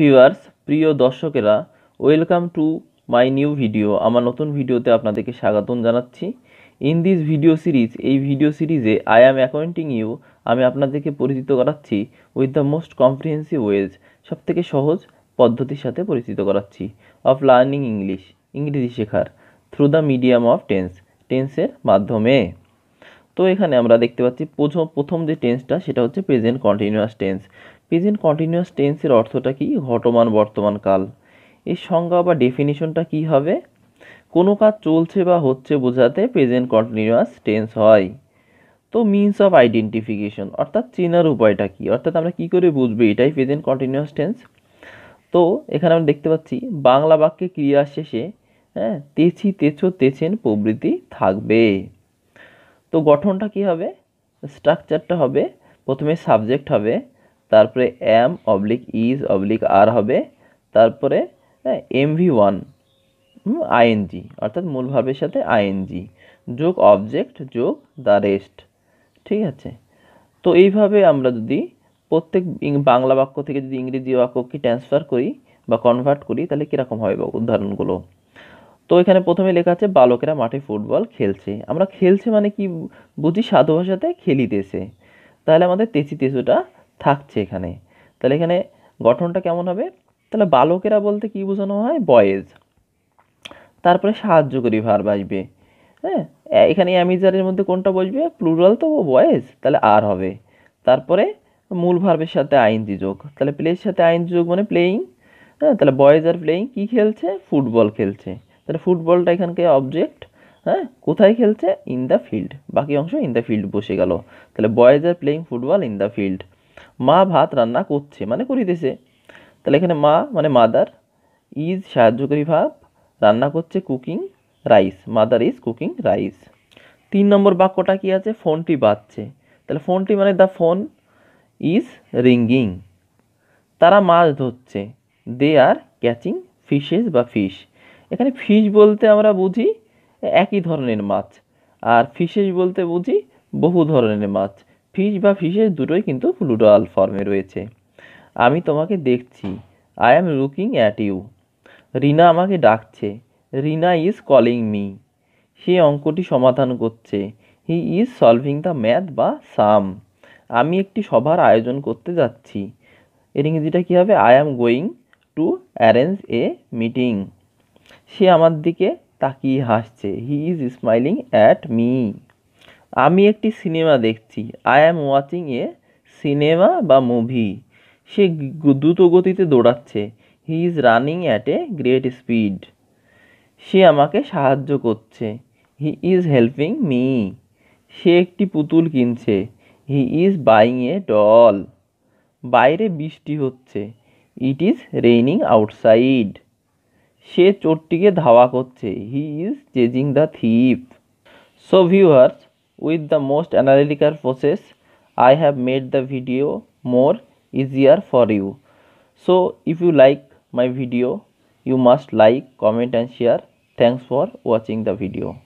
Viewers প্রিয় দর্শকেরা welcome to my new video আমার নতুন ভিডিওতে আপনাদেরকে স্বাগতম জানাচ্ছি ইন দিস ভিডিও সিরিজ এই ভিডিও সিরিজে আই অ্যাম অ্যাকাউন্টিং ইউ আমি আপনাদেরকে পরিচিত করাচ্ছি with the most comprehensive ways সব থেকে সহজ পদ্ধতির সাথে পরিচিত করাচ্ছি অফ লার্নিং ইংলিশ ইংরেজি শেখার through the medium of tense টেন্সের মাধ্যমে তো এখানে আমরা দেখতে পাচ্ছি প্রথম প্রথম যে টেন্সটা সেটা হচ্ছে present continuous tense present continuous টেন্সের অর্থটা কি ঘটমান বর্তমান কাল এর সংজ্ঞা বা ডেফিনিশনটা কি হবে কোনো কাজ চলছে বা হচ্ছে বোঝাতে প্রেজেন্ট কন্টিনিউয়াস টেন্স হয় তো মিনস অফ আইডেন্টিফিকেশন অর্থাৎ চেনার উপায়টা কি অর্থাৎ আমরা কি করে বুঝবো এটাই প্রেজেন্ট কন্টিনিউয়াস টেন্স তো এখানে আমরা দেখতে পাচ্ছি বাংলা বাক্যে ক্রিয়া শেষে হ্যাঁ তেছি তেছো তেছেন প্রবৃতি থাকবে তো গঠনটা কি হবে স্ট্রাকচারটা হবে প্রথমে সাবজেক্ট হবে তারপরে am oblique is oblique are হবে তারপরে এমভি ওয়ান আইএনজি অর্থাৎ মূল সাথে আইএনজি যোগ অবজেক্ট যোগ দ্য রেস্ট ঠিক আছে তো এইভাবে আমরা যদি প্রত্যেক বাংলা বাক্য থেকে যদি ইংরেজি বাক্যকে ট্রান্সফার করি বা কনভার্ট করি তাহলে কীরকম হয় বা উদাহরণগুলো তো এখানে প্রথমে লেখা আছে বালকেরা মাঠে ফুটবল খেলছে আমরা খেলছে মানে কি বুঝি সাধু ভাষাতে খেলিতেছে তাহলে আমাদের তেচি তেসুটা থাকছে এখানে তাহলে এখানে গঠনটা কেমন হবে তাহলে বালকেরা বলতে কি বোঝানো হয় বয়েজ তারপরে সাহায্য করি ভার্ব আসবে হ্যাঁ এখানে অ্যামিজারের মধ্যে কোনটা বসবে প্লুরাল তো বয়েজ তাহলে আর হবে তারপরে মূল ভার্বের সাথে আইন দিযোগ তাহলে প্লের সাথে আইন যোগ মানে প্লেয়িং হ্যাঁ তাহলে বয়েজ আর প্লেয়িং কী খেলছে ফুটবল খেলছে তাহলে ফুটবলটা এখানকে অবজেক্ট হ্যাঁ কোথায় খেলছে ইন দ্য ফিল্ড বাকি অংশ ইন দ্য ফিল্ড বসে গেল তাহলে boys are playing football in the field মা ভাত রান্না করছে মানে করিতেছে তাহলে এখানে মা মানে মাদার ইজ সাহায্যকারী ভাব রান্না করছে cooking rice mother is cooking rice তিন নম্বর বাক্যটা কি আছে ফোনটি বাজছে তাহলে ফোনটি মানে দ্য ফোন ইজ রিঙ্গিং তারা মাছ ধরছে দে আর ক্যাচিং ফিশেস বা ফিশ এখানে ফিশ বলতে আমরা বুঝি একই ধরনের মাছ আর ফিশেস বলতে বুঝি বহু ধরনের মাছ ফিশ বা ফিশের দুটোই কিন্তু প্লুডাল ফর্মে রয়েছে আমি তোমাকে দেখছি I am looking at you Rina আমাকে ডাকছে রিনা ইজ কলিং মি সে অঙ্কটি সমাধান করছে he is solving the math বা সাম আমি একটি সভার আয়োজন করতে যাচ্ছি এর ইংরেজিটা কী হবে I am going to arrange a meeting সে আমার দিকে তাকিয়ে হাসছে he is smiling at me আমি একটি সিনেমা দেখছি I am watching a cinema বা মুভি সে দ্রুত গতিতে দৌড়াচ্ছে he is running at a great speed সে আমাকে সাহায্য করছে হি ইজ হেল্পিং মি সে একটি পুতুল কিনছে he is buying a doll বাইরে বৃষ্টি হচ্ছে ইট ইজ রেইনিং আউটসাইড সে চোরটিকে ধাওয়া করছে he is chasing the thief so viewers With the most analytical process, I have made the video more easier for you. So if you like my video, you must like, comment and share. Thanks for watching the video.